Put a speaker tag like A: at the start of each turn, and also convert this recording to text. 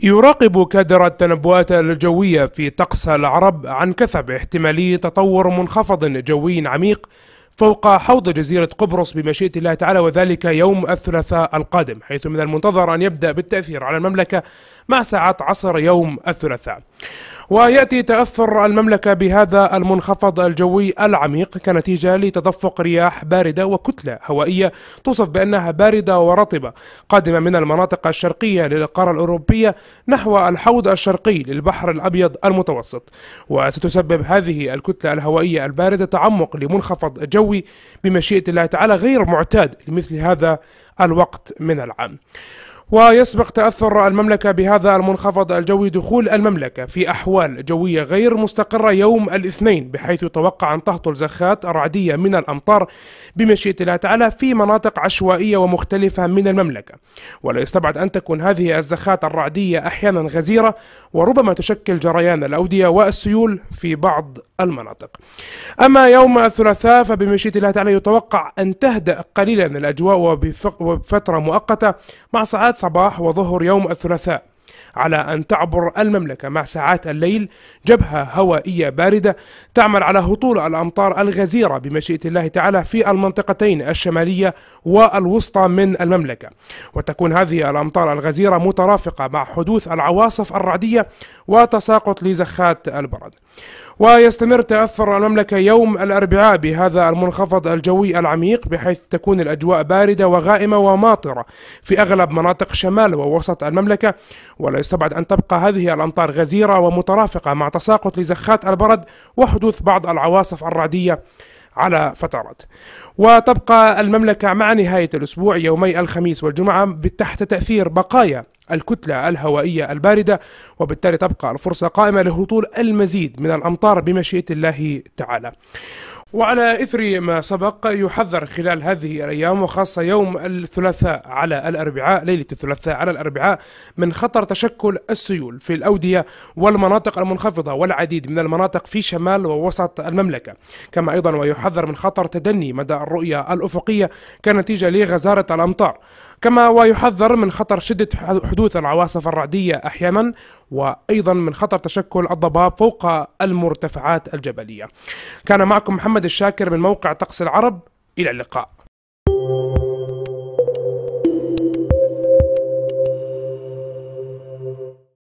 A: يراقب كادر التنبؤات الجوية في طقس العرب عن كثب احتمالية تطور منخفض جوي عميق فوق حوض جزيرة قبرص بمشيئة الله تعالى وذلك يوم الثلاثاء القادم حيث من المنتظر أن يبدأ بالتأثير على المملكة مع ساعات عصر يوم الثلاثاء وياتي تاثر المملكه بهذا المنخفض الجوي العميق كنتيجه لتدفق رياح بارده وكتله هوائيه توصف بانها بارده ورطبه قادمه من المناطق الشرقيه للقاره الاوروبيه نحو الحوض الشرقي للبحر الابيض المتوسط وستسبب هذه الكتله الهوائيه البارده تعمق لمنخفض جوي بمشيئه الله تعالى غير معتاد لمثل هذا الوقت من العام ويسبق تأثر المملكة بهذا المنخفض الجوي دخول المملكة في أحوال جوية غير مستقرة يوم الاثنين بحيث يتوقع أن تهطل زخات رعدية من الأمطار بمشيئة الله تعالى في مناطق عشوائية ومختلفة من المملكة ولا يستبعد أن تكون هذه الزخات الرعدية أحيانا غزيرة وربما تشكل جريان الأودية والسيول في بعض المناطق أما يوم الثلاثاء فبمشيئة الله تعالى يتوقع أن تهدأ قليلا الأجواء وبفترة مؤقتة مع ساعات صباح وظهر يوم الثلاثاء على أن تعبر المملكة مع ساعات الليل جبهة هوائية باردة تعمل على هطول الأمطار الغزيرة بمشيئة الله تعالى في المنطقتين الشمالية والوسطى من المملكة وتكون هذه الأمطار الغزيرة مترافقة مع حدوث العواصف الرعدية وتساقط لزخات البرد ويستمر تأثر المملكة يوم الأربعاء بهذا المنخفض الجوي العميق بحيث تكون الأجواء باردة وغائمة وماطرة في أغلب مناطق شمال ووسط المملكة ولا يستبعد أن تبقى هذه الأمطار غزيرة ومترافقة مع تساقط لزخات البرد وحدوث بعض العواصف الرعدية على فترات وتبقى المملكة مع نهاية الأسبوع يومي الخميس والجمعة تحت تأثير بقايا الكتلة الهوائية الباردة وبالتالي تبقى الفرصة قائمة لهطول المزيد من الأمطار بمشيئة الله تعالى وعلى إثر ما سبق يحذر خلال هذه الأيام وخاصة يوم الثلاثاء على الأربعاء ليلة الثلاثاء على الأربعاء من خطر تشكل السيول في الأودية والمناطق المنخفضة والعديد من المناطق في شمال ووسط المملكة كما أيضا ويحذر من خطر تدني مدى الرؤية الأفقية كنتيجة لغزارة الأمطار كما ويحذر من خطر شدة حدوث العواصف الرعدية أحيانا وأيضا من خطر تشكل الضباب فوق المرتفعات الجبلية كان معكم محمد الشاكر من موقع طقس العرب إلى اللقاء